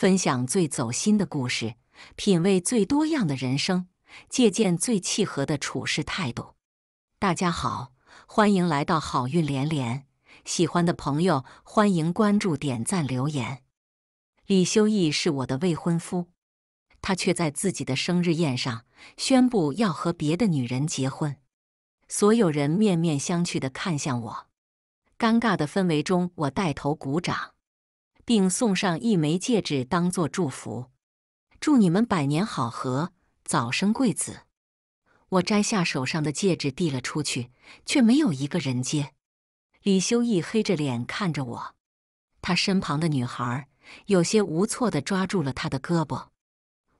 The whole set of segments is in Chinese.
分享最走心的故事，品味最多样的人生，借鉴最契合的处事态度。大家好，欢迎来到好运连连。喜欢的朋友欢迎关注、点赞、留言。李修义是我的未婚夫，他却在自己的生日宴上宣布要和别的女人结婚。所有人面面相觑的看向我，尴尬的氛围中，我带头鼓掌。并送上一枚戒指，当作祝福，祝你们百年好合，早生贵子。我摘下手上的戒指，递了出去，却没有一个人接。李修义黑着脸看着我，他身旁的女孩有些无措地抓住了他的胳膊。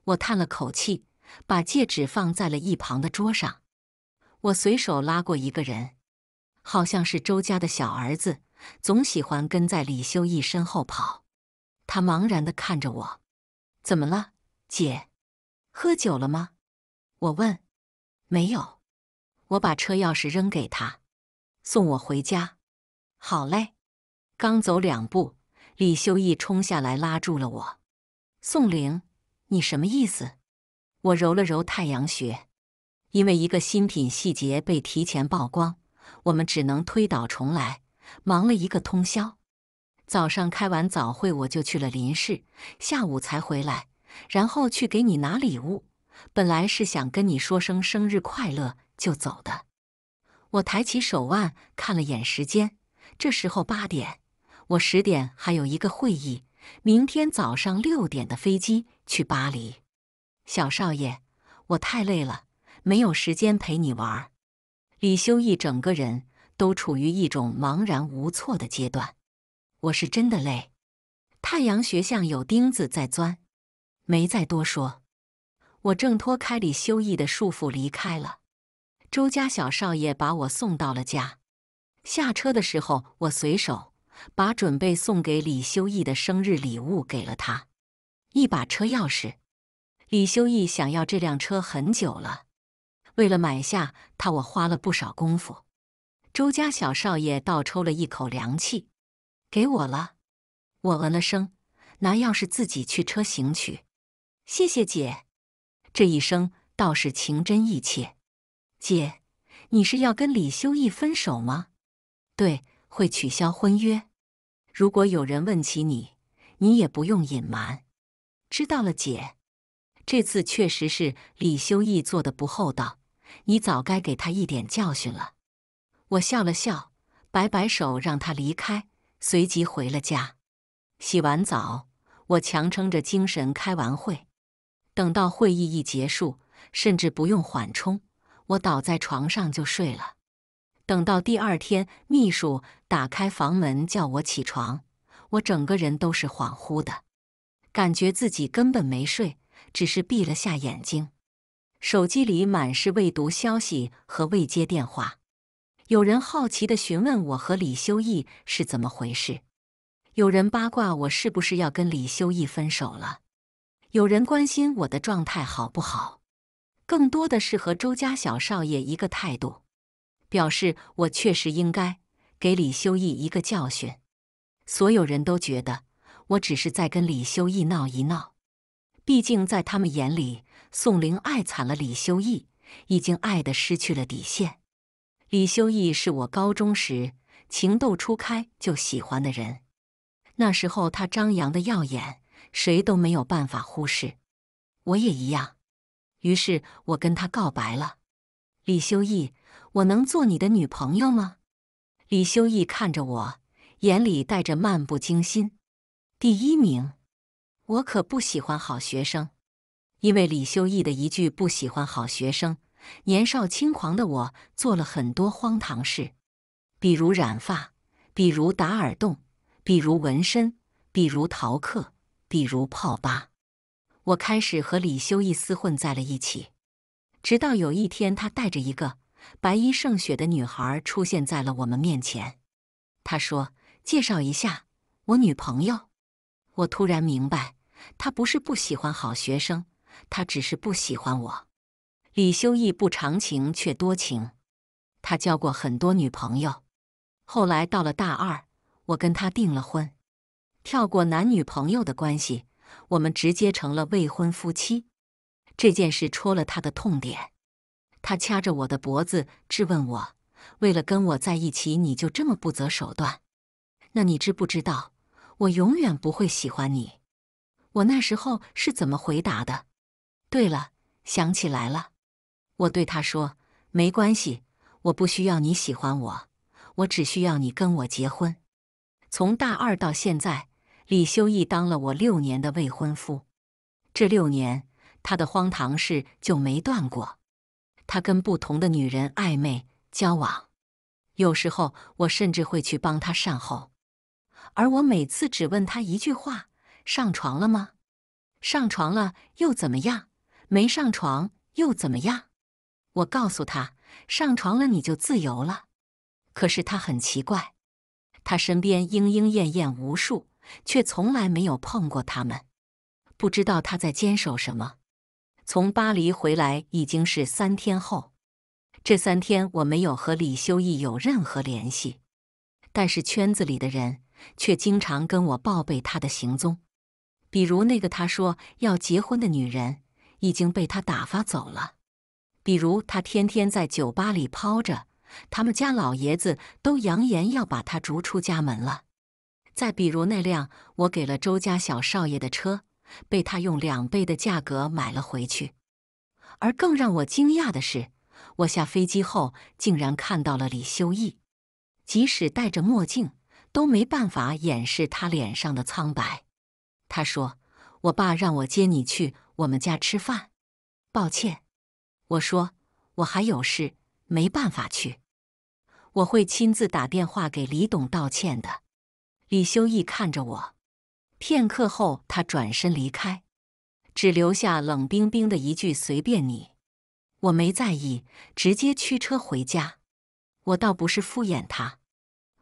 我叹了口气，把戒指放在了一旁的桌上。我随手拉过一个人，好像是周家的小儿子。总喜欢跟在李修义身后跑，他茫然地看着我，怎么了，姐，喝酒了吗？我问。没有，我把车钥匙扔给他，送我回家。好嘞。刚走两步，李修义冲下来拉住了我。宋玲，你什么意思？我揉了揉太阳穴，因为一个新品细节被提前曝光，我们只能推倒重来。忙了一个通宵，早上开完早会我就去了林氏，下午才回来，然后去给你拿礼物。本来是想跟你说声生日快乐就走的。我抬起手腕看了眼时间，这时候八点，我十点还有一个会议，明天早上六点的飞机去巴黎。小少爷，我太累了，没有时间陪你玩。李修义整个人。都处于一种茫然无措的阶段，我是真的累，太阳穴像有钉子在钻，没再多说。我挣脱开李修义的束缚离开了。周家小少爷把我送到了家。下车的时候，我随手把准备送给李修义的生日礼物给了他，一把车钥匙。李修义想要这辆车很久了，为了买下它，我花了不少功夫。周家小少爷倒抽了一口凉气，给我了。我嗯了声，拿钥匙自己去车行取。谢谢姐，这一声倒是情真意切。姐，你是要跟李修义分手吗？对，会取消婚约。如果有人问起你，你也不用隐瞒。知道了，姐。这次确实是李修义做的不厚道，你早该给他一点教训了。我笑了笑，摆摆手让他离开，随即回了家。洗完澡，我强撑着精神开完会，等到会议一结束，甚至不用缓冲，我倒在床上就睡了。等到第二天，秘书打开房门叫我起床，我整个人都是恍惚的，感觉自己根本没睡，只是闭了下眼睛。手机里满是未读消息和未接电话。有人好奇地询问我和李修义是怎么回事，有人八卦我是不是要跟李修义分手了，有人关心我的状态好不好，更多的是和周家小少爷一个态度，表示我确实应该给李修义一个教训。所有人都觉得我只是在跟李修义闹一闹，毕竟在他们眼里，宋玲爱惨了李修义，已经爱得失去了底线。李修义是我高中时情窦初开就喜欢的人，那时候他张扬的耀眼，谁都没有办法忽视，我也一样。于是我跟他告白了：“李修义，我能做你的女朋友吗？”李修义看着我，眼里带着漫不经心：“第一名，我可不喜欢好学生。”因为李修义的一句“不喜欢好学生”。年少轻狂的我做了很多荒唐事，比如染发，比如打耳洞，比如纹身，比如逃课，比如泡吧。我开始和李修一厮混在了一起，直到有一天，他带着一个白衣胜雪的女孩出现在了我们面前。他说：“介绍一下，我女朋友。”我突然明白，他不是不喜欢好学生，他只是不喜欢我。李修义不长情却多情，他交过很多女朋友。后来到了大二，我跟他订了婚，跳过男女朋友的关系，我们直接成了未婚夫妻。这件事戳了他的痛点，他掐着我的脖子质问我：“为了跟我在一起，你就这么不择手段？那你知不知道我永远不会喜欢你？”我那时候是怎么回答的？对了，想起来了。我对他说：“没关系，我不需要你喜欢我，我只需要你跟我结婚。”从大二到现在，李修义当了我六年的未婚夫。这六年，他的荒唐事就没断过。他跟不同的女人暧昧交往，有时候我甚至会去帮他善后。而我每次只问他一句话：“上床了吗？上床了又怎么样？没上床又怎么样？”我告诉他：“上床了，你就自由了。”可是他很奇怪，他身边莺莺燕燕无数，却从来没有碰过他们。不知道他在坚守什么。从巴黎回来已经是三天后，这三天我没有和李修义有任何联系，但是圈子里的人却经常跟我报备他的行踪。比如那个他说要结婚的女人，已经被他打发走了。比如他天天在酒吧里泡着，他们家老爷子都扬言要把他逐出家门了。再比如那辆我给了周家小少爷的车，被他用两倍的价格买了回去。而更让我惊讶的是，我下飞机后竟然看到了李修义，即使戴着墨镜，都没办法掩饰他脸上的苍白。他说：“我爸让我接你去我们家吃饭，抱歉。”我说，我还有事，没办法去。我会亲自打电话给李董道歉的。李修义看着我，片刻后他转身离开，只留下冷冰冰的一句“随便你”。我没在意，直接驱车回家。我倒不是敷衍他，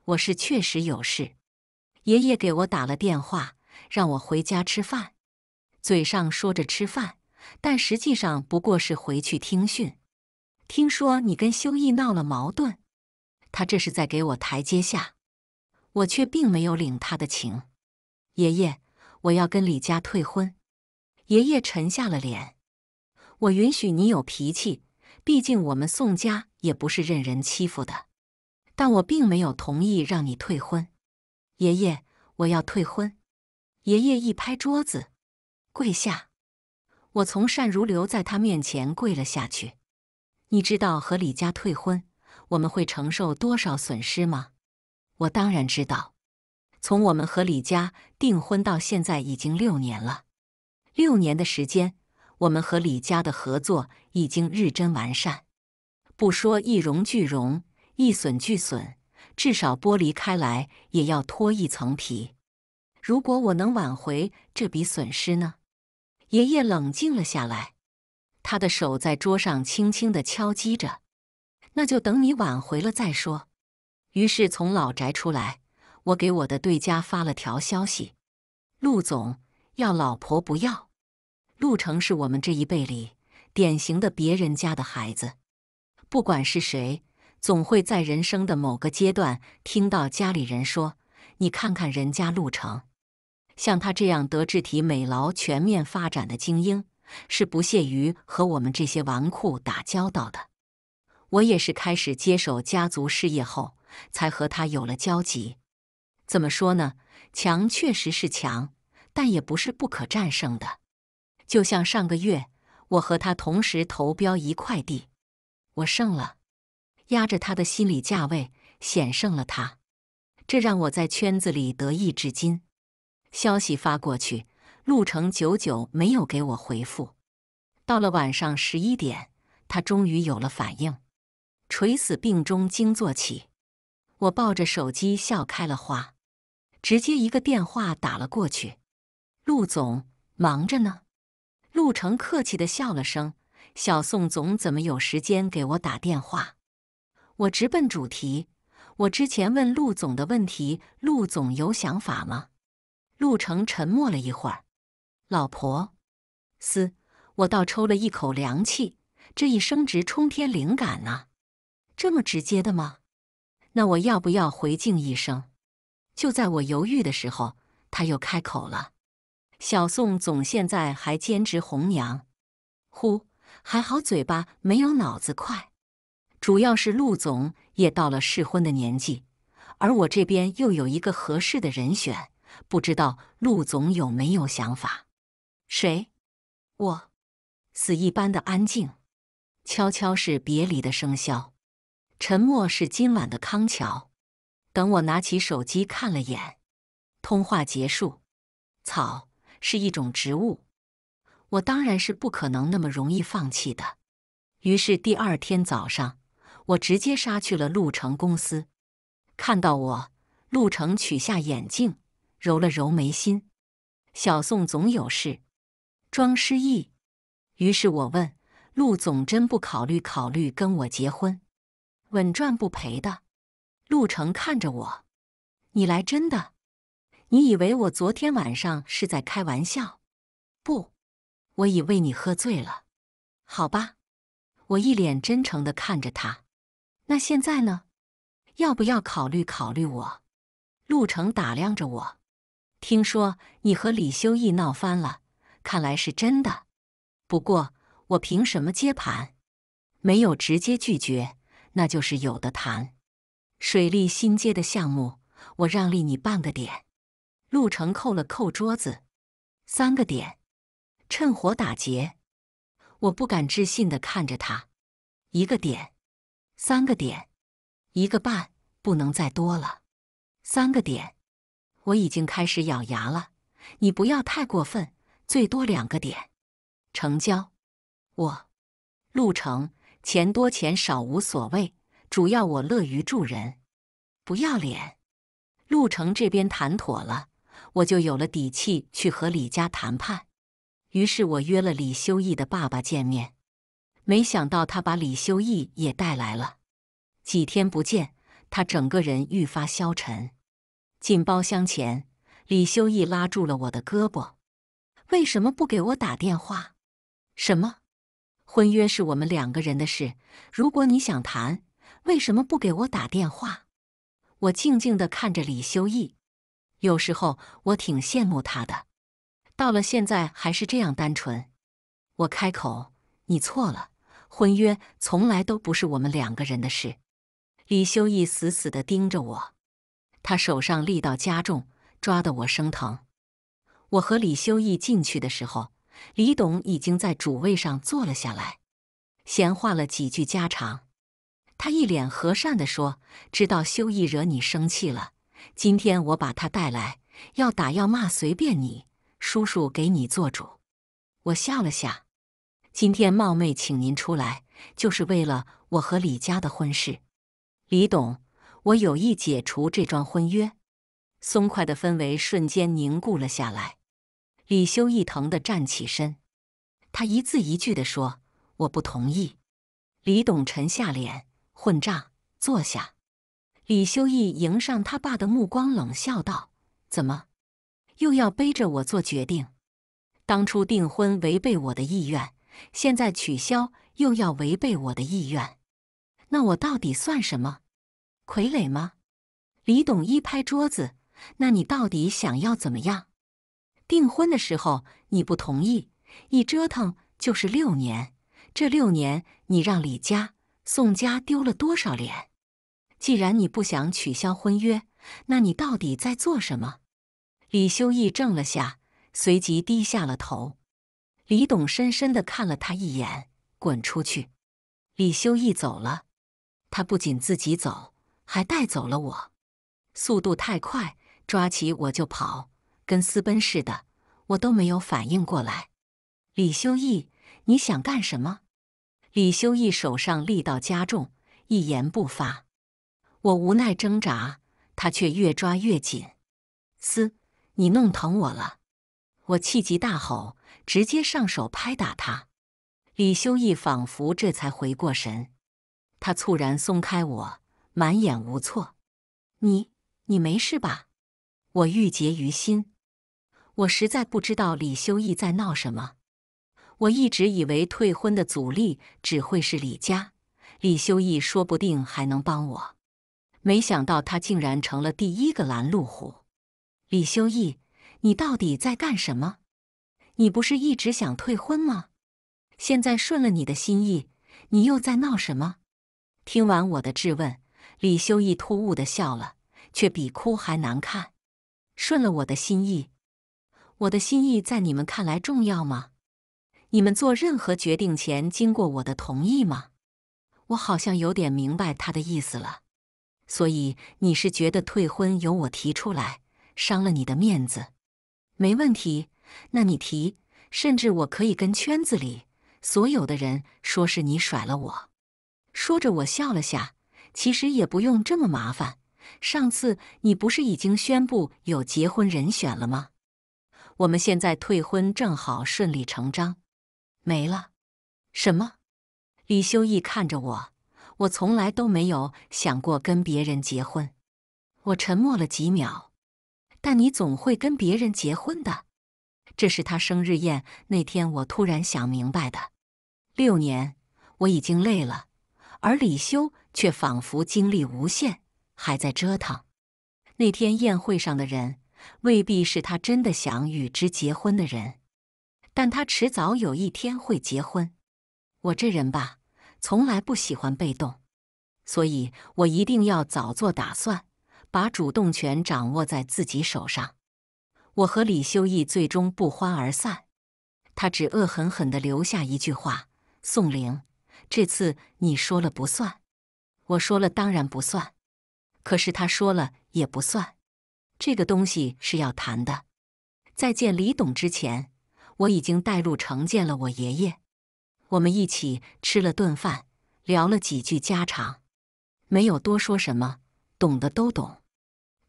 我是确实有事。爷爷给我打了电话，让我回家吃饭，嘴上说着吃饭。但实际上不过是回去听训。听说你跟修义闹了矛盾，他这是在给我台阶下，我却并没有领他的情。爷爷，我要跟李家退婚。爷爷沉下了脸，我允许你有脾气，毕竟我们宋家也不是任人欺负的，但我并没有同意让你退婚。爷爷，我要退婚。爷爷一拍桌子，跪下。我从善如流，在他面前跪了下去。你知道和李家退婚，我们会承受多少损失吗？我当然知道。从我们和李家订婚到现在已经六年了，六年的时间，我们和李家的合作已经日臻完善。不说一荣俱荣，一损俱损，至少剥离开来也要脱一层皮。如果我能挽回这笔损失呢？爷爷冷静了下来，他的手在桌上轻轻的敲击着。那就等你挽回了再说。于是从老宅出来，我给我的对家发了条消息：“陆总，要老婆不要？”陆成是我们这一辈里典型的别人家的孩子。不管是谁，总会在人生的某个阶段听到家里人说：“你看看人家陆成。”像他这样德智体美劳全面发展的精英，是不屑于和我们这些纨绔打交道的。我也是开始接手家族事业后，才和他有了交集。怎么说呢？强确实是强，但也不是不可战胜的。就像上个月，我和他同时投标一块地，我胜了，压着他的心理价位险胜了他，这让我在圈子里得意至今。消息发过去，陆成久久没有给我回复。到了晚上十一点，他终于有了反应，垂死病中惊坐起。我抱着手机笑开了花，直接一个电话打了过去。陆总忙着呢。陆成客气的笑了声：“小宋总怎么有时间给我打电话？”我直奔主题：“我之前问陆总的问题，陆总有想法吗？”陆成沉默了一会儿，老婆，嘶，我倒抽了一口凉气，这一生职冲天灵感啊！这么直接的吗？那我要不要回敬一声？就在我犹豫的时候，他又开口了：“小宋总现在还兼职红娘。”呼，还好嘴巴没有脑子快，主要是陆总也到了适婚的年纪，而我这边又有一个合适的人选。不知道陆总有没有想法？谁？我。死一般的安静，悄悄是别离的笙箫，沉默是今晚的康桥。等我拿起手机看了眼，通话结束。草，是一种植物。我当然是不可能那么容易放弃的。于是第二天早上，我直接杀去了陆城公司。看到我，陆城取下眼镜。揉了揉眉心，小宋总有事，装失忆。于是我问陆总：“真不考虑考虑跟我结婚，稳赚不赔的？”陆成看着我：“你来真的？你以为我昨天晚上是在开玩笑？不，我以为你喝醉了。好吧。”我一脸真诚的看着他：“那现在呢？要不要考虑考虑我？”陆成打量着我。听说你和李修义闹翻了，看来是真的。不过我凭什么接盘？没有直接拒绝，那就是有的谈。水利新接的项目，我让利你半个点。陆成扣了扣桌子，三个点。趁火打劫！我不敢置信地看着他，一个点，三个点，一个半，不能再多了，三个点。我已经开始咬牙了，你不要太过分，最多两个点，成交。我，陆成，钱多钱少无所谓，主要我乐于助人，不要脸。陆成这边谈妥了，我就有了底气去和李家谈判。于是我约了李修义的爸爸见面，没想到他把李修义也带来了。几天不见，他整个人愈发消沉。进包厢前，李修义拉住了我的胳膊。为什么不给我打电话？什么？婚约是我们两个人的事。如果你想谈，为什么不给我打电话？我静静的看着李修义。有时候我挺羡慕他的，到了现在还是这样单纯。我开口：“你错了，婚约从来都不是我们两个人的事。”李修义死死的盯着我。他手上力道加重，抓得我生疼。我和李修义进去的时候，李董已经在主位上坐了下来，闲话了几句家常。他一脸和善地说：“知道修义惹你生气了，今天我把他带来，要打要骂随便你，叔叔给你做主。”我笑了笑：“今天冒昧请您出来，就是为了我和李家的婚事，李董。”我有意解除这桩婚约，松快的氛围瞬间凝固了下来。李修一疼的站起身，他一字一句的说：“我不同意。”李董沉下脸：“混账，坐下！”李修义迎上他爸的目光，冷笑道：“怎么，又要背着我做决定？当初订婚违背我的意愿，现在取消又要违背我的意愿，那我到底算什么？”傀儡吗？李董一拍桌子：“那你到底想要怎么样？订婚的时候你不同意，一折腾就是六年，这六年你让李家、宋家丢了多少脸？既然你不想取消婚约，那你到底在做什么？”李修义怔了下，随即低下了头。李董深深的看了他一眼：“滚出去！”李修义走了，他不仅自己走。还带走了我，速度太快，抓起我就跑，跟私奔似的，我都没有反应过来。李修义，你想干什么？李修义手上力道加重，一言不发。我无奈挣扎，他却越抓越紧。嘶！你弄疼我了！我气急大吼，直接上手拍打他。李修义仿佛这才回过神，他猝然松开我。满眼无措，你你没事吧？我郁结于心，我实在不知道李修义在闹什么。我一直以为退婚的阻力只会是李家，李修义说不定还能帮我，没想到他竟然成了第一个拦路虎。李修义，你到底在干什么？你不是一直想退婚吗？现在顺了你的心意，你又在闹什么？听完我的质问。李修义突兀的笑了，却比哭还难看。顺了我的心意，我的心意在你们看来重要吗？你们做任何决定前经过我的同意吗？我好像有点明白他的意思了。所以你是觉得退婚由我提出来，伤了你的面子？没问题，那你提，甚至我可以跟圈子里所有的人说，是你甩了我。说着，我笑了下。其实也不用这么麻烦。上次你不是已经宣布有结婚人选了吗？我们现在退婚正好顺理成章。没了？什么？李修义看着我，我从来都没有想过跟别人结婚。我沉默了几秒，但你总会跟别人结婚的。这是他生日宴那天，我突然想明白的。六年，我已经累了，而李修。却仿佛精力无限，还在折腾。那天宴会上的人未必是他真的想与之结婚的人，但他迟早有一天会结婚。我这人吧，从来不喜欢被动，所以我一定要早做打算，把主动权掌握在自己手上。我和李修义最终不欢而散，他只恶狠狠地留下一句话：“宋玲，这次你说了不算。”我说了当然不算，可是他说了也不算。这个东西是要谈的。在见李董之前，我已经带路成见了我爷爷。我们一起吃了顿饭，聊了几句家常，没有多说什么，懂的都懂。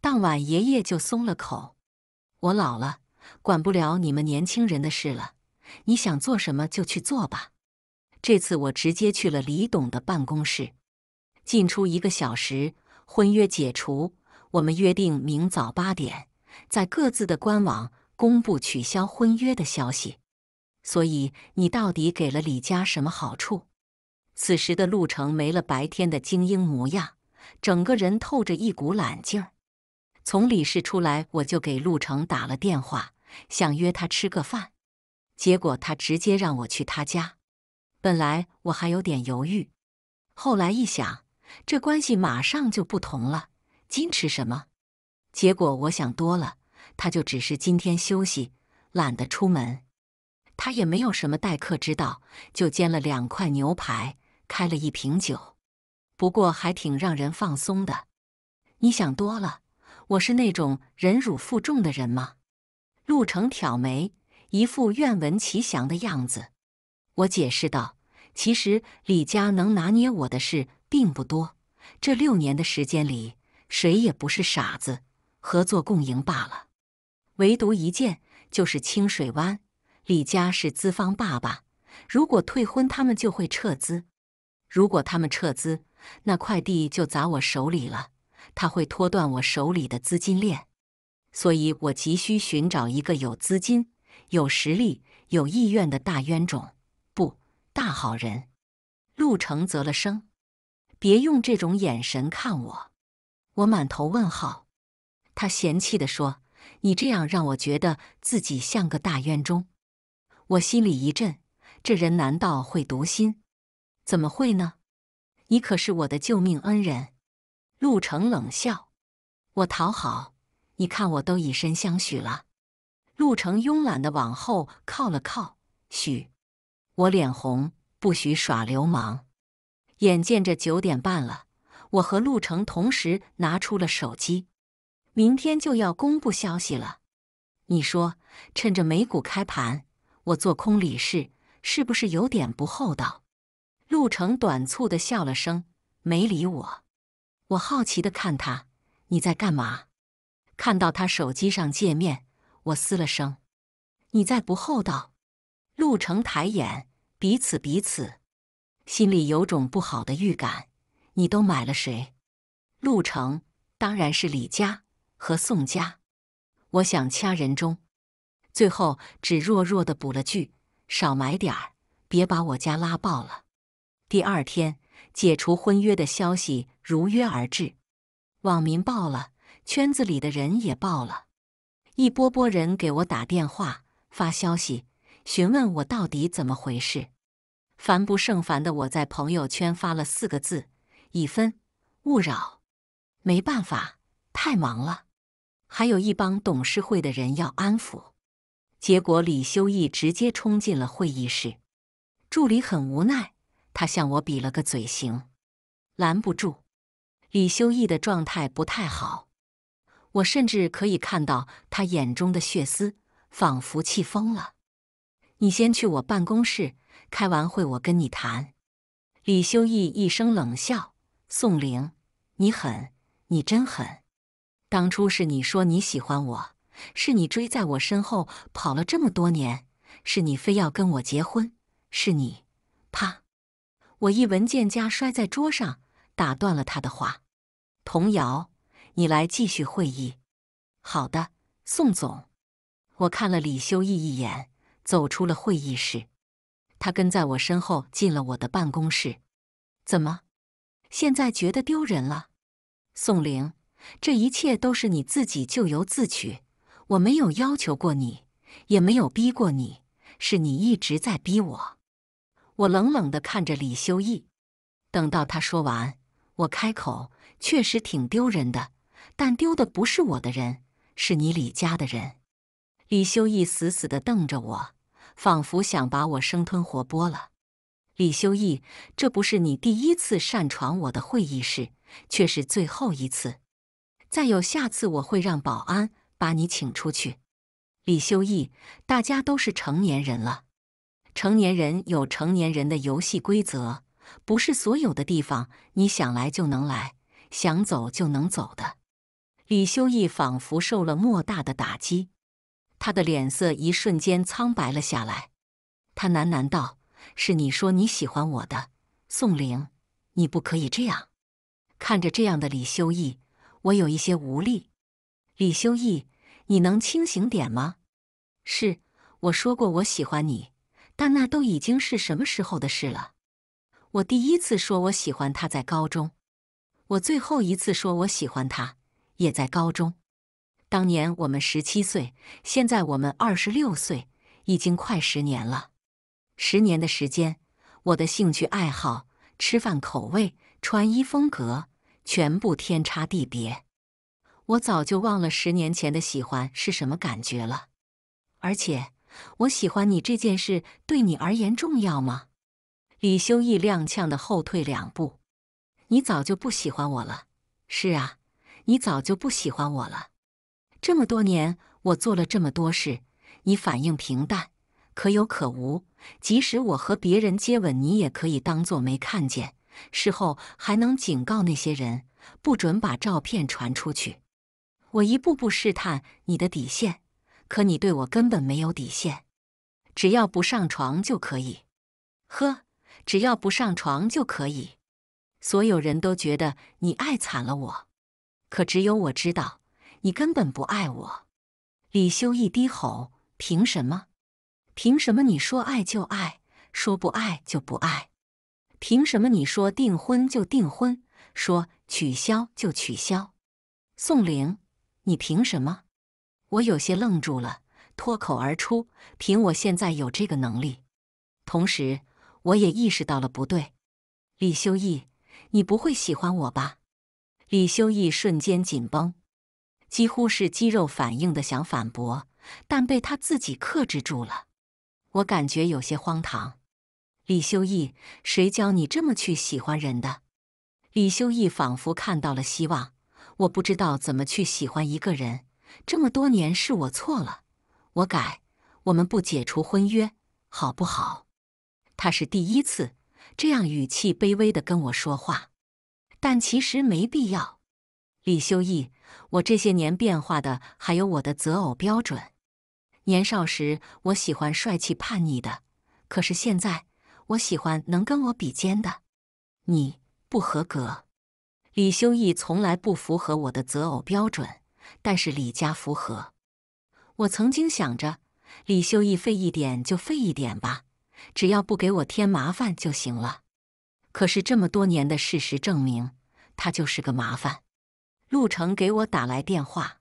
当晚，爷爷就松了口：“我老了，管不了你们年轻人的事了。你想做什么就去做吧。”这次我直接去了李董的办公室。进出一个小时，婚约解除。我们约定明早八点在各自的官网公布取消婚约的消息。所以你到底给了李家什么好处？此时的陆程没了白天的精英模样，整个人透着一股懒劲儿。从李氏出来，我就给陆程打了电话，想约他吃个饭，结果他直接让我去他家。本来我还有点犹豫，后来一想。这关系马上就不同了，矜持什么？结果我想多了，他就只是今天休息，懒得出门。他也没有什么待客之道，就煎了两块牛排，开了一瓶酒。不过还挺让人放松的。你想多了，我是那种忍辱负重的人吗？陆成挑眉，一副愿闻其详的样子。我解释道：“其实李家能拿捏我的是。”并不多，这六年的时间里，谁也不是傻子，合作共赢罢了。唯独一件，就是清水湾，李家是资方爸爸，如果退婚，他们就会撤资；如果他们撤资，那块地就砸我手里了，他会拖断我手里的资金链。所以我急需寻找一个有资金、有实力、有意愿的大冤种，不大好人。陆成啧了声。别用这种眼神看我，我满头问号。他嫌弃的说：“你这样让我觉得自己像个大冤种。我心里一震，这人难道会读心？怎么会呢？你可是我的救命恩人。陆成冷笑：“我讨好？你看我都以身相许了。”陆成慵懒的往后靠了靠，许我脸红，不许耍流氓。眼见着九点半了，我和陆成同时拿出了手机。明天就要公布消息了，你说趁着美股开盘，我做空李氏，是不是有点不厚道？陆成短促的笑了声，没理我。我好奇的看他，你在干嘛？看到他手机上界面，我嘶了声，你在不厚道？陆成抬眼，彼此彼此。心里有种不好的预感，你都买了谁？陆程当然是李家和宋家。我想掐人中，最后只弱弱的补了句：“少买点儿，别把我家拉爆了。”第二天，解除婚约的消息如约而至，网民爆了，圈子里的人也爆了，一波波人给我打电话发消息，询问我到底怎么回事。烦不胜烦的，我在朋友圈发了四个字：“已分勿扰。”没办法，太忙了，还有一帮董事会的人要安抚。结果李修义直接冲进了会议室，助理很无奈，他向我比了个嘴型，拦不住。李修义的状态不太好，我甚至可以看到他眼中的血丝，仿佛气疯了。你先去我办公室。开完会我跟你谈，李修义一声冷笑：“宋玲，你狠，你真狠！当初是你说你喜欢我，是你追在我身后跑了这么多年，是你非要跟我结婚，是你……啪！”我一文件夹摔在桌上，打断了他的话。童瑶，你来继续会议。好的，宋总。我看了李修义一眼，走出了会议室。他跟在我身后进了我的办公室，怎么？现在觉得丢人了？宋玲，这一切都是你自己咎由自取。我没有要求过你，也没有逼过你，是你一直在逼我。我冷冷地看着李修义。等到他说完，我开口：“确实挺丢人的，但丢的不是我的人，是你李家的人。”李修义死死地瞪着我。仿佛想把我生吞活剥了，李修义，这不是你第一次擅闯我的会议室，却是最后一次。再有下次，我会让保安把你请出去。李修义，大家都是成年人了，成年人有成年人的游戏规则，不是所有的地方你想来就能来，想走就能走的。李修义仿佛受了莫大的打击。他的脸色一瞬间苍白了下来，他喃喃道：“是你说你喜欢我的，宋玲，你不可以这样。”看着这样的李修义，我有一些无力。李修义，你能清醒点吗？是我说过我喜欢你，但那都已经是什么时候的事了。我第一次说我喜欢他在高中，我最后一次说我喜欢他也在高中。当年我们十七岁，现在我们二十六岁，已经快十年了。十年的时间，我的兴趣爱好、吃饭口味、穿衣风格，全部天差地别。我早就忘了十年前的喜欢是什么感觉了。而且，我喜欢你这件事，对你而言重要吗？李修义踉跄的后退两步。你早就不喜欢我了。是啊，你早就不喜欢我了。这么多年，我做了这么多事，你反应平淡，可有可无。即使我和别人接吻，你也可以当做没看见，事后还能警告那些人不准把照片传出去。我一步步试探你的底线，可你对我根本没有底线，只要不上床就可以。呵，只要不上床就可以。所有人都觉得你爱惨了我，可只有我知道。你根本不爱我，李修一低吼：“凭什么？凭什么你说爱就爱，说不爱就不爱？凭什么你说订婚就订婚，说取消就取消？”宋玲，你凭什么？我有些愣住了，脱口而出：“凭我现在有这个能力。”同时，我也意识到了不对。李修义，你不会喜欢我吧？李修义瞬间紧绷。几乎是肌肉反应的想反驳，但被他自己克制住了。我感觉有些荒唐。李修义，谁教你这么去喜欢人的？李修义仿佛看到了希望。我不知道怎么去喜欢一个人，这么多年是我错了，我改。我们不解除婚约，好不好？他是第一次这样语气卑微的跟我说话，但其实没必要。李修义。我这些年变化的还有我的择偶标准。年少时，我喜欢帅气叛逆的；可是现在，我喜欢能跟我比肩的。你不合格，李修义从来不符合我的择偶标准。但是李家符合。我曾经想着，李修义废一点就废一点吧，只要不给我添麻烦就行了。可是这么多年的事实证明，他就是个麻烦。陆成给我打来电话，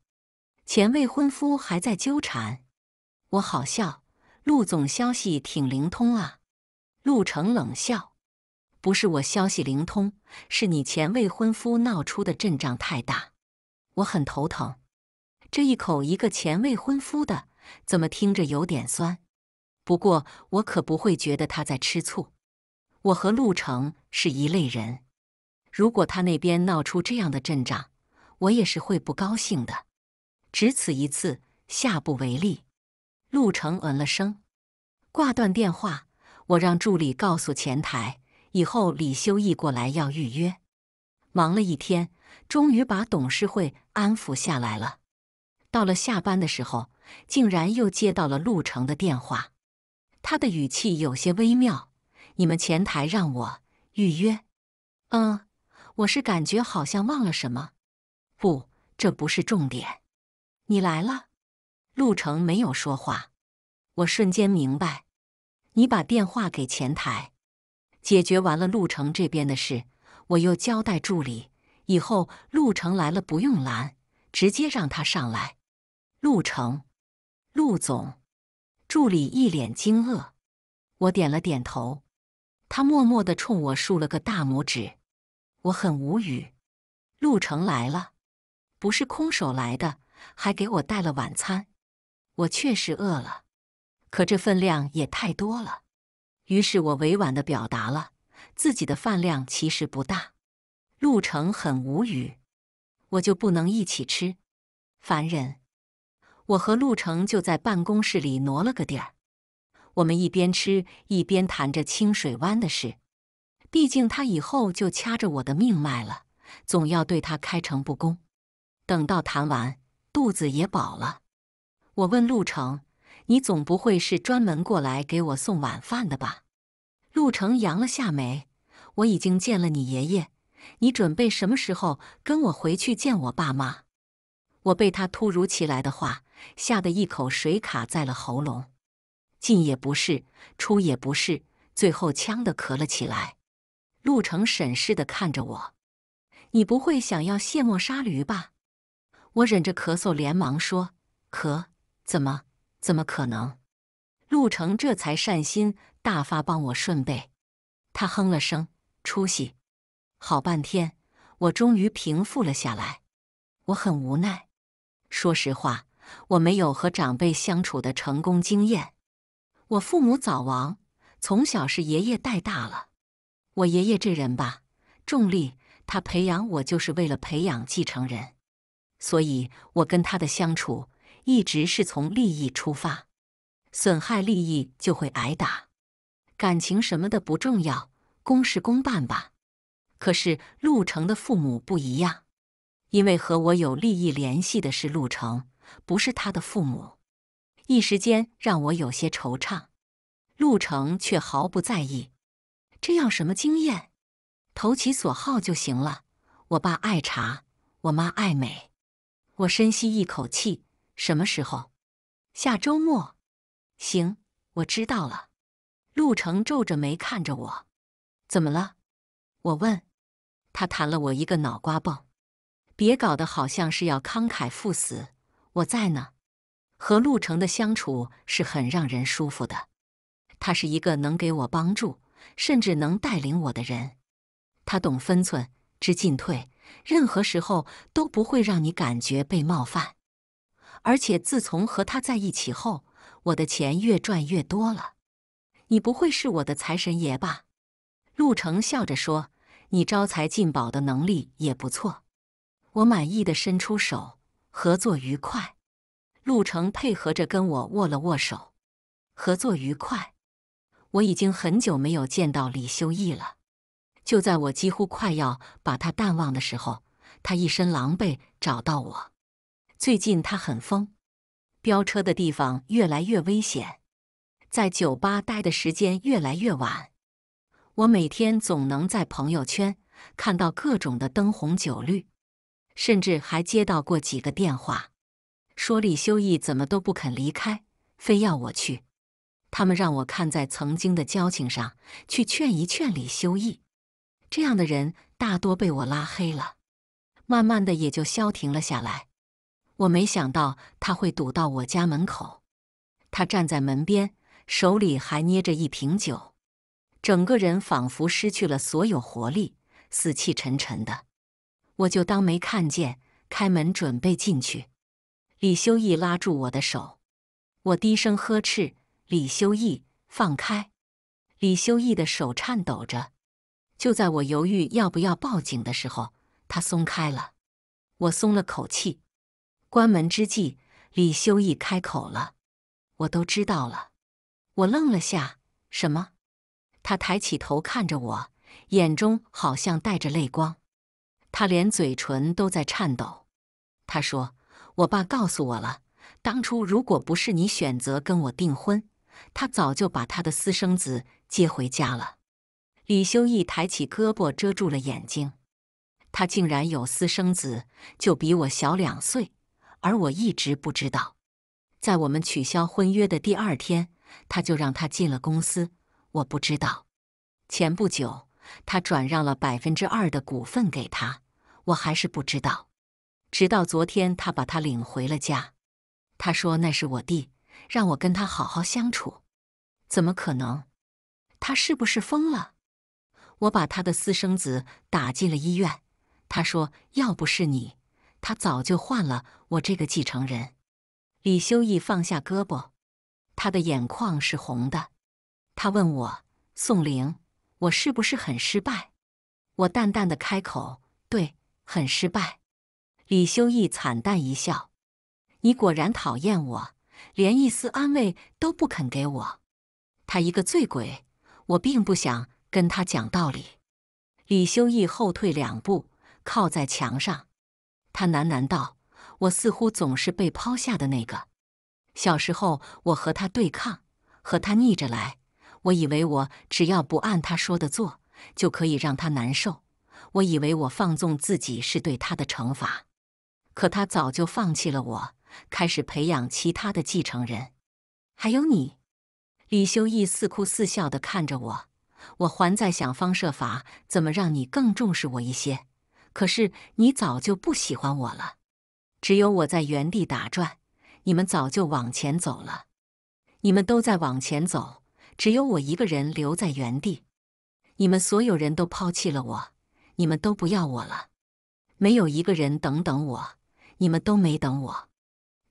前未婚夫还在纠缠，我好笑。陆总消息挺灵通啊。陆成冷笑：“不是我消息灵通，是你前未婚夫闹出的阵仗太大，我很头疼。”这一口一个前未婚夫的，怎么听着有点酸？不过我可不会觉得他在吃醋。我和陆成是一类人，如果他那边闹出这样的阵仗，我也是会不高兴的，只此一次，下不为例。陆成嗯了声，挂断电话。我让助理告诉前台，以后李修义过来要预约。忙了一天，终于把董事会安抚下来了。到了下班的时候，竟然又接到了陆成的电话。他的语气有些微妙：“你们前台让我预约。”“嗯，我是感觉好像忘了什么。”不，这不是重点。你来了，陆成没有说话。我瞬间明白，你把电话给前台，解决完了陆成这边的事。我又交代助理，以后陆成来了不用拦，直接让他上来。陆成，陆总，助理一脸惊愕。我点了点头，他默默的冲我竖了个大拇指。我很无语，陆成来了。不是空手来的，还给我带了晚餐。我确实饿了，可这分量也太多了。于是我委婉地表达了自己的饭量其实不大。陆程很无语，我就不能一起吃？烦人！我和陆程就在办公室里挪了个地儿，我们一边吃一边谈着清水湾的事。毕竟他以后就掐着我的命脉了，总要对他开诚布公。等到谈完，肚子也饱了，我问陆成：“你总不会是专门过来给我送晚饭的吧？”陆成扬了下眉：“我已经见了你爷爷，你准备什么时候跟我回去见我爸妈？”我被他突如其来的话吓得一口水卡在了喉咙，进也不是，出也不是，最后呛的咳了起来。陆成审视的看着我：“你不会想要卸磨杀驴吧？”我忍着咳嗽，连忙说：“咳，怎么？怎么可能？”陆成这才善心大发，帮我顺背。他哼了声：“出息。”好半天，我终于平复了下来。我很无奈。说实话，我没有和长辈相处的成功经验。我父母早亡，从小是爷爷带大了。我爷爷这人吧，重利，他培养我就是为了培养继承人。所以我跟他的相处一直是从利益出发，损害利益就会挨打，感情什么的不重要，公事公办吧。可是陆成的父母不一样，因为和我有利益联系的是陆成，不是他的父母。一时间让我有些惆怅，陆成却毫不在意。这要什么经验？投其所好就行了。我爸爱茶，我妈爱美。我深吸一口气，什么时候？下周末。行，我知道了。陆成皱着眉看着我，怎么了？我问。他弹了我一个脑瓜蹦，别搞得好像是要慷慨赴死。我在呢。和陆成的相处是很让人舒服的，他是一个能给我帮助，甚至能带领我的人。他懂分寸，知进退。任何时候都不会让你感觉被冒犯，而且自从和他在一起后，我的钱越赚越多了。你不会是我的财神爷吧？陆成笑着说：“你招财进宝的能力也不错。”我满意的伸出手，合作愉快。陆成配合着跟我握了握手，合作愉快。我已经很久没有见到李修义了。就在我几乎快要把他淡忘的时候，他一身狼狈找到我。最近他很疯，飙车的地方越来越危险，在酒吧待的时间越来越晚。我每天总能在朋友圈看到各种的灯红酒绿，甚至还接到过几个电话，说李修义怎么都不肯离开，非要我去。他们让我看在曾经的交情上，去劝一劝李修义。这样的人大多被我拉黑了，慢慢的也就消停了下来。我没想到他会堵到我家门口，他站在门边，手里还捏着一瓶酒，整个人仿佛失去了所有活力，死气沉沉的。我就当没看见，开门准备进去。李修义拉住我的手，我低声呵斥：“李修义，放开！”李修义的手颤抖着。就在我犹豫要不要报警的时候，他松开了，我松了口气。关门之际，李修义开口了：“我都知道了。”我愣了下，什么？他抬起头看着我，眼中好像带着泪光，他连嘴唇都在颤抖。他说：“我爸告诉我了，当初如果不是你选择跟我订婚，他早就把他的私生子接回家了。”李修义抬起胳膊遮住了眼睛，他竟然有私生子，就比我小两岁，而我一直不知道。在我们取消婚约的第二天，他就让他进了公司，我不知道。前不久，他转让了百分之二的股份给他，我还是不知道。直到昨天，他把他领回了家，他说那是我弟，让我跟他好好相处。怎么可能？他是不是疯了？我把他的私生子打进了医院。他说：“要不是你，他早就换了我这个继承人。”李修义放下胳膊，他的眼眶是红的。他问我：“宋玲，我是不是很失败？”我淡淡的开口：“对，很失败。”李修义惨淡一笑：“你果然讨厌我，连一丝安慰都不肯给我。”他一个醉鬼，我并不想。跟他讲道理，李修义后退两步，靠在墙上，他喃喃道：“我似乎总是被抛下的那个。小时候，我和他对抗，和他逆着来。我以为我只要不按他说的做，就可以让他难受。我以为我放纵自己是对他的惩罚。可他早就放弃了我，开始培养其他的继承人。还有你。”李修义似哭似笑的看着我。我还在想方设法怎么让你更重视我一些，可是你早就不喜欢我了。只有我在原地打转，你们早就往前走了。你们都在往前走，只有我一个人留在原地。你们所有人都抛弃了我，你们都不要我了，没有一个人等等我，你们都没等我。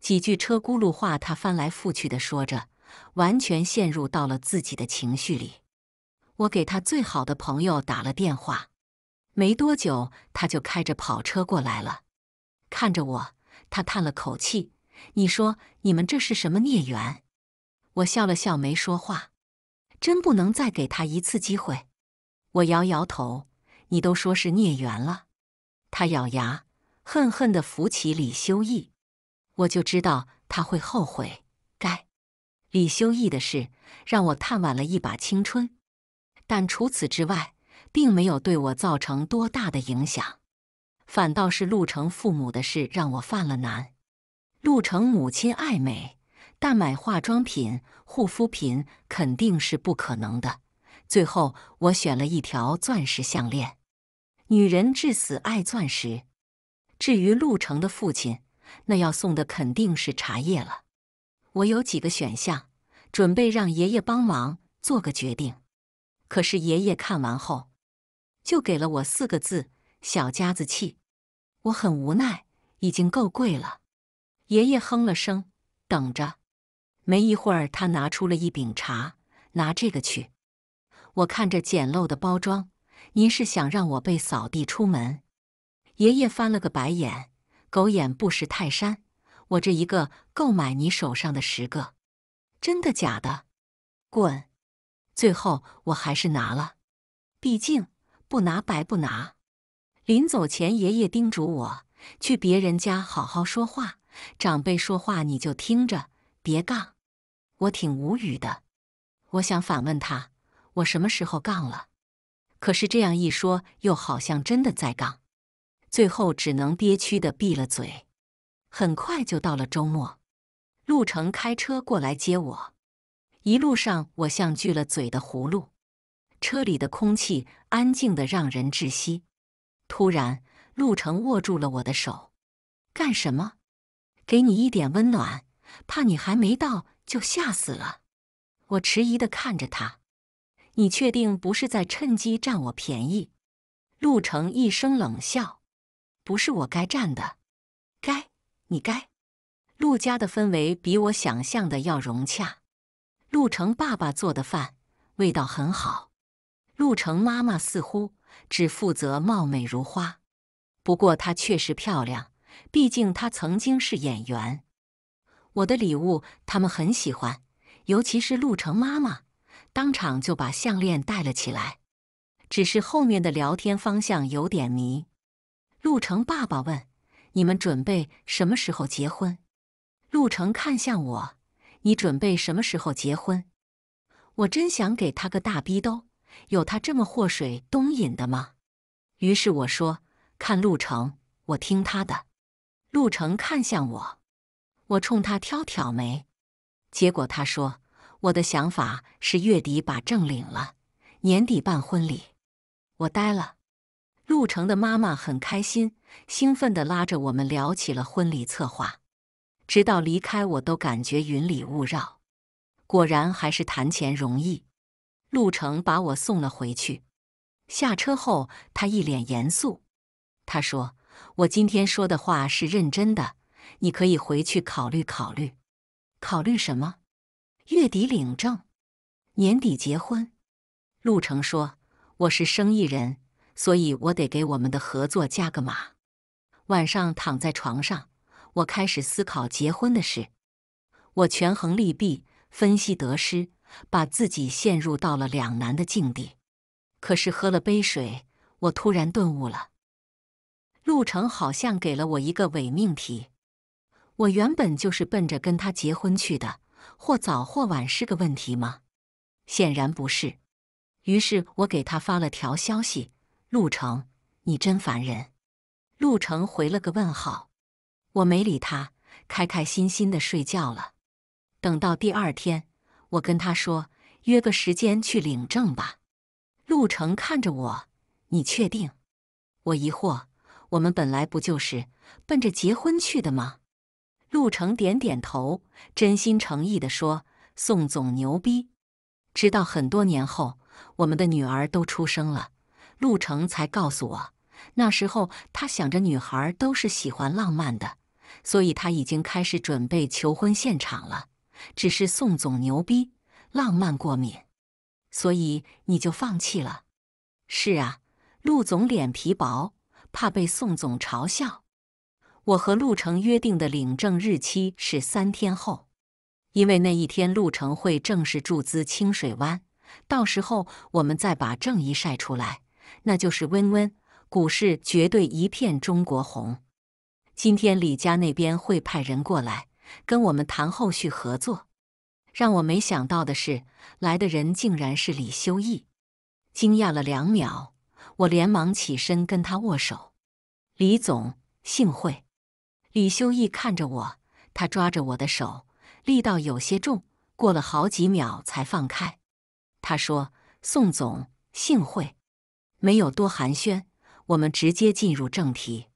几句车轱辘话，他翻来覆去的说着，完全陷入到了自己的情绪里。我给他最好的朋友打了电话，没多久他就开着跑车过来了。看着我，他叹了口气：“你说你们这是什么孽缘？”我笑了笑，没说话。真不能再给他一次机会。我摇摇头：“你都说是孽缘了。”他咬牙，恨恨地扶起李修义。我就知道他会后悔。该李修义的事，让我叹惋了一把青春。但除此之外，并没有对我造成多大的影响，反倒是陆成父母的事让我犯了难。陆成母亲爱美，但买化妆品、护肤品肯定是不可能的。最后，我选了一条钻石项链。女人至死爱钻石。至于陆成的父亲，那要送的肯定是茶叶了。我有几个选项，准备让爷爷帮忙做个决定。可是爷爷看完后，就给了我四个字：“小家子气。”我很无奈，已经够贵了。爷爷哼了声，等着。没一会儿，他拿出了一饼茶，拿这个去。我看着简陋的包装，您是想让我被扫地出门？爷爷翻了个白眼：“狗眼不识泰山。”我这一个够买你手上的十个。真的假的？滚！最后我还是拿了，毕竟不拿白不拿。临走前，爷爷叮嘱我去别人家好好说话，长辈说话你就听着，别杠。我挺无语的，我想反问他，我什么时候杠了？可是这样一说，又好像真的在杠，最后只能憋屈的闭了嘴。很快就到了周末，陆程开车过来接我。一路上，我像锯了嘴的葫芦，车里的空气安静的让人窒息。突然，陆成握住了我的手，干什么？给你一点温暖，怕你还没到就吓死了。我迟疑的看着他，你确定不是在趁机占我便宜？陆成一声冷笑，不是我该占的，该你该。陆家的氛围比我想象的要融洽。陆成爸爸做的饭味道很好，陆成妈妈似乎只负责貌美如花，不过她确实漂亮，毕竟她曾经是演员。我的礼物他们很喜欢，尤其是陆成妈妈，当场就把项链戴了起来。只是后面的聊天方向有点迷。陆成爸爸问：“你们准备什么时候结婚？”陆成看向我。你准备什么时候结婚？我真想给他个大逼兜，有他这么祸水东引的吗？于是我说：“看路程，我听他的。”陆程看向我，我冲他挑挑眉。结果他说：“我的想法是月底把证领了，年底办婚礼。”我呆了。陆程的妈妈很开心，兴奋地拉着我们聊起了婚礼策划。直到离开，我都感觉云里雾绕。果然还是谈钱容易。陆程把我送了回去。下车后，他一脸严肃。他说：“我今天说的话是认真的，你可以回去考虑考虑。考虑什么？月底领证，年底结婚。”陆程说：“我是生意人，所以我得给我们的合作加个码。”晚上躺在床上。我开始思考结婚的事，我权衡利弊，分析得失，把自己陷入到了两难的境地。可是喝了杯水，我突然顿悟了。陆程好像给了我一个伪命题，我原本就是奔着跟他结婚去的，或早或晚是个问题吗？显然不是。于是我给他发了条消息：“陆程，你真烦人。”陆程回了个问号。我没理他，开开心心的睡觉了。等到第二天，我跟他说约个时间去领证吧。陆成看着我，你确定？我疑惑，我们本来不就是奔着结婚去的吗？陆成点点头，真心诚意的说：“宋总牛逼。”直到很多年后，我们的女儿都出生了，陆成才告诉我，那时候他想着女孩都是喜欢浪漫的。所以他已经开始准备求婚现场了，只是宋总牛逼，浪漫过敏，所以你就放弃了。是啊，陆总脸皮薄，怕被宋总嘲笑。我和陆程约定的领证日期是三天后，因为那一天陆程会正式注资清水湾，到时候我们再把证一晒出来，那就是温温股市绝对一片中国红。今天李家那边会派人过来跟我们谈后续合作。让我没想到的是，来的人竟然是李修义。惊讶了两秒，我连忙起身跟他握手。李总，幸会。李修义看着我，他抓着我的手，力道有些重，过了好几秒才放开。他说：“宋总，幸会。”没有多寒暄，我们直接进入正题。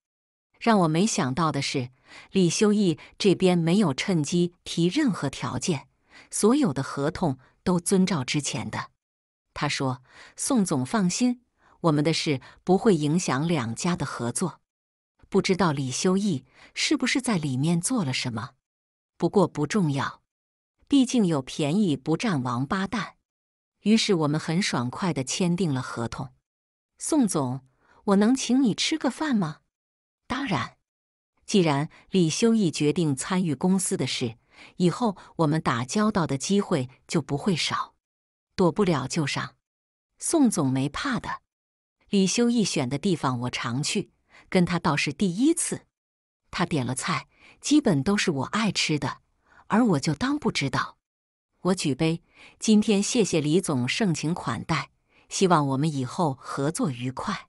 让我没想到的是，李修义这边没有趁机提任何条件，所有的合同都遵照之前的。他说：“宋总放心，我们的事不会影响两家的合作。”不知道李修义是不是在里面做了什么，不过不重要，毕竟有便宜不占王八蛋。于是我们很爽快的签订了合同。宋总，我能请你吃个饭吗？当然，既然李修义决定参与公司的事，以后我们打交道的机会就不会少，躲不了就上。宋总没怕的。李修义选的地方我常去，跟他倒是第一次。他点了菜，基本都是我爱吃的，而我就当不知道。我举杯，今天谢谢李总盛情款待，希望我们以后合作愉快。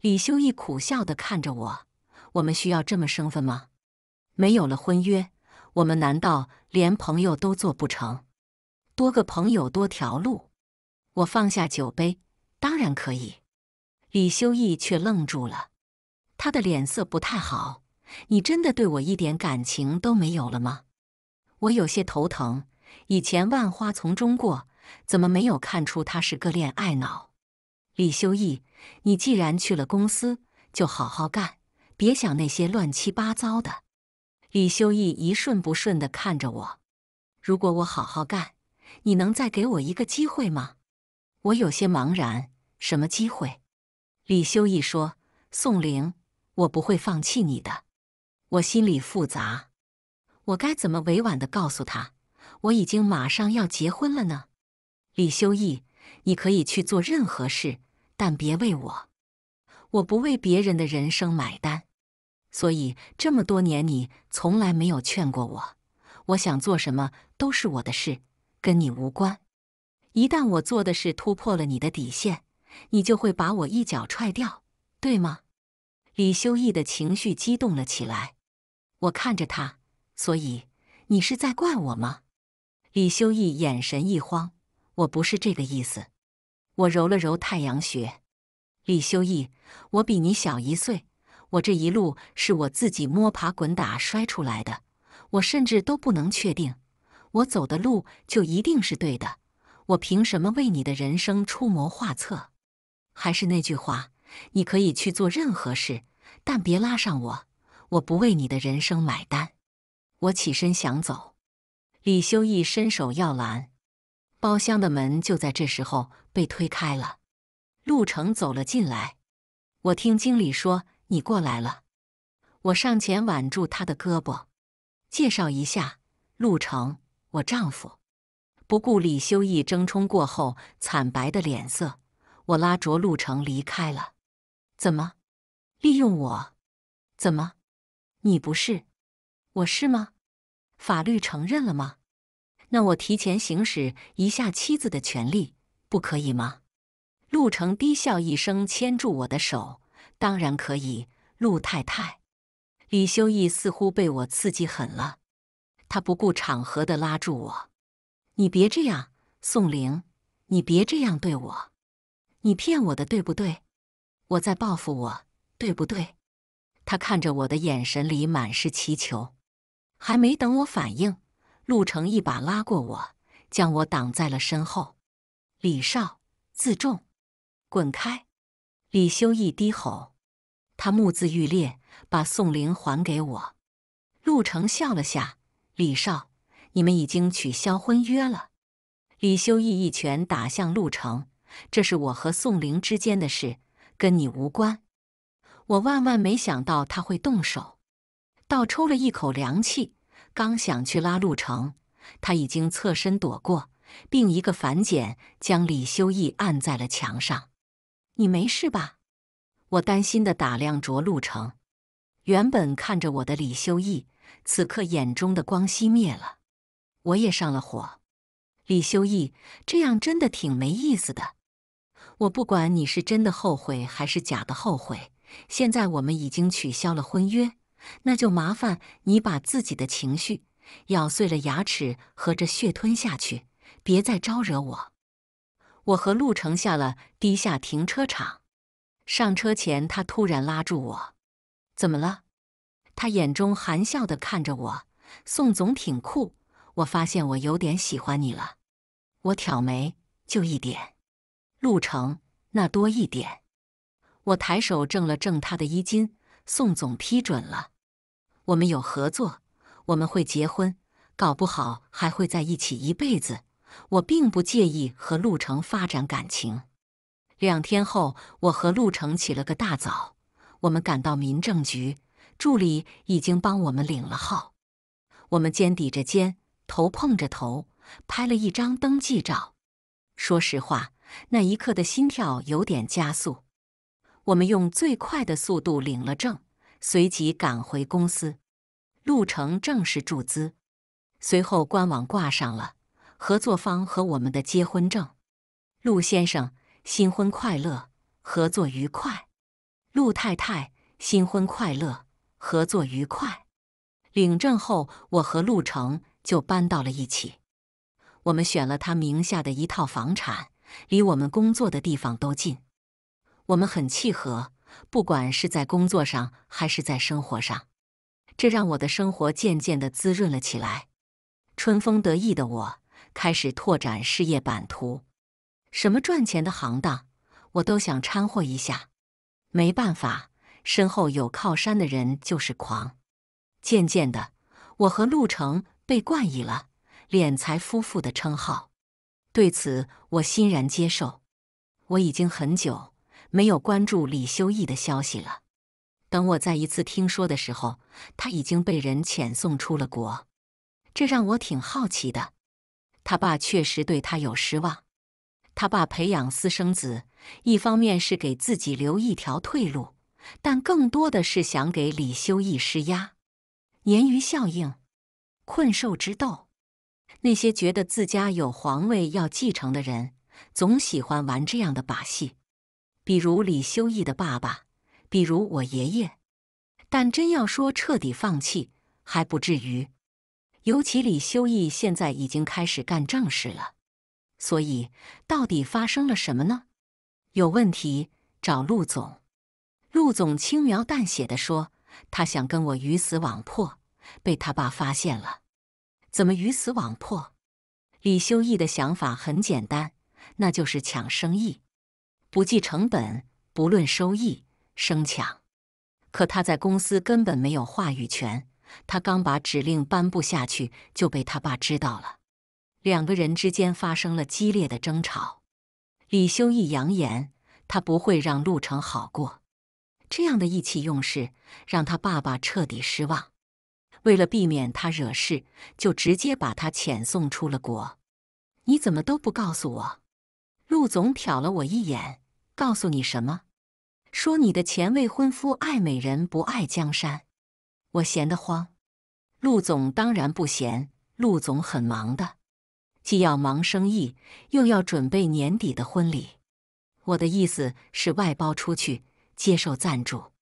李修义苦笑地看着我。我们需要这么生分吗？没有了婚约，我们难道连朋友都做不成？多个朋友多条路。我放下酒杯，当然可以。李修义却愣住了，他的脸色不太好。你真的对我一点感情都没有了吗？我有些头疼。以前万花丛中过，怎么没有看出他是个恋爱脑？李修义，你既然去了公司，就好好干。别想那些乱七八糟的。李修义一瞬不瞬地看着我。如果我好好干，你能再给我一个机会吗？我有些茫然。什么机会？李修义说：“宋玲，我不会放弃你的。”我心里复杂。我该怎么委婉地告诉他，我已经马上要结婚了呢？李修义，你可以去做任何事，但别为我。我不为别人的人生买单。所以这么多年，你从来没有劝过我。我想做什么都是我的事，跟你无关。一旦我做的事突破了你的底线，你就会把我一脚踹掉，对吗？李修义的情绪激动了起来。我看着他，所以你是在怪我吗？李修义眼神一慌，我不是这个意思。我揉了揉太阳穴。李修义，我比你小一岁。我这一路是我自己摸爬滚打摔出来的，我甚至都不能确定我走的路就一定是对的。我凭什么为你的人生出谋划策？还是那句话，你可以去做任何事，但别拉上我，我不为你的人生买单。我起身想走，李修义伸手要拦，包厢的门就在这时候被推开了，陆成走了进来。我听经理说。你过来了，我上前挽住他的胳膊，介绍一下，陆成，我丈夫。不顾李修义争冲过后惨白的脸色，我拉着陆成离开了。怎么，利用我？怎么，你不是，我是吗？法律承认了吗？那我提前行使一下妻子的权利，不可以吗？陆成低笑一声，牵住我的手。当然可以，陆太太。李修义似乎被我刺激狠了，他不顾场合的拉住我：“你别这样，宋玲，你别这样对我，你骗我的对不对？我在报复我对不对？”他看着我的眼神里满是祈求。还没等我反应，陆成一把拉过我，将我挡在了身后：“李少，自重，滚开。”李修义低吼，他目眦欲裂，把宋玲还给我。陆成笑了下，李少，你们已经取消婚约了。李修义一拳打向陆成，这是我和宋玲之间的事，跟你无关。我万万没想到他会动手，倒抽了一口凉气，刚想去拉陆成，他已经侧身躲过，并一个反剪将李修义按在了墙上。你没事吧？我担心地打量着陆程。原本看着我的李修义，此刻眼中的光熄灭了。我也上了火。李修义，这样真的挺没意思的。我不管你是真的后悔还是假的后悔，现在我们已经取消了婚约，那就麻烦你把自己的情绪咬碎了牙齿和着血吞下去，别再招惹我。我和陆城下了地下停车场，上车前他突然拉住我：“怎么了？”他眼中含笑地看着我。宋总挺酷，我发现我有点喜欢你了。我挑眉：“就一点。”陆城，那多一点。我抬手挣了挣他的衣襟。宋总批准了，我们有合作，我们会结婚，搞不好还会在一起一辈子。我并不介意和陆成发展感情。两天后，我和陆成起了个大早，我们赶到民政局，助理已经帮我们领了号。我们肩抵着肩，头碰着头，拍了一张登记照。说实话，那一刻的心跳有点加速。我们用最快的速度领了证，随即赶回公司。陆成正式注资，随后官网挂上了。合作方和我们的结婚证，陆先生，新婚快乐，合作愉快；陆太太，新婚快乐，合作愉快。领证后，我和陆成就搬到了一起。我们选了他名下的一套房产，离我们工作的地方都近。我们很契合，不管是在工作上还是在生活上，这让我的生活渐渐的滋润了起来。春风得意的我。开始拓展事业版图，什么赚钱的行当我都想掺和一下。没办法，身后有靠山的人就是狂。渐渐的，我和陆成被冠以了“敛财夫妇”的称号，对此我欣然接受。我已经很久没有关注李修义的消息了。等我再一次听说的时候，他已经被人遣送出了国，这让我挺好奇的。他爸确实对他有失望。他爸培养私生子，一方面是给自己留一条退路，但更多的是想给李修义施压。鲶鱼效应，困兽之斗。那些觉得自家有皇位要继承的人，总喜欢玩这样的把戏。比如李修义的爸爸，比如我爷爷。但真要说彻底放弃，还不至于。尤其李修义现在已经开始干正事了，所以到底发生了什么呢？有问题找陆总。陆总轻描淡写的说：“他想跟我鱼死网破，被他爸发现了。”怎么鱼死网破？李修义的想法很简单，那就是抢生意，不计成本，不论收益，生抢。可他在公司根本没有话语权。他刚把指令颁布下去，就被他爸知道了。两个人之间发生了激烈的争吵。李修义扬言，他不会让陆成好过。这样的意气用事，让他爸爸彻底失望。为了避免他惹事，就直接把他遣送出了国。你怎么都不告诉我？陆总瞟了我一眼，告诉你什么？说你的前未婚夫爱美人不爱江山。我闲得慌，陆总当然不闲，陆总很忙的，既要忙生意，又要准备年底的婚礼。我的意思是外包出去，接受赞助。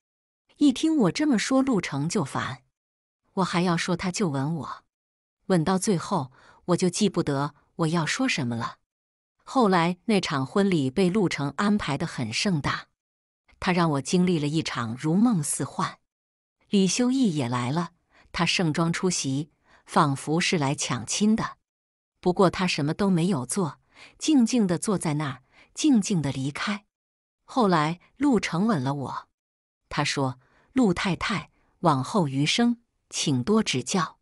一听我这么说，陆成就烦，我还要说，他就吻我，吻到最后，我就记不得我要说什么了。后来那场婚礼被陆成安排得很盛大，他让我经历了一场如梦似幻。李修义也来了，他盛装出席，仿佛是来抢亲的。不过他什么都没有做，静静的坐在那儿，静静的离开。后来，陆成吻了我，他说：“陆太太，往后余生，请多指教。”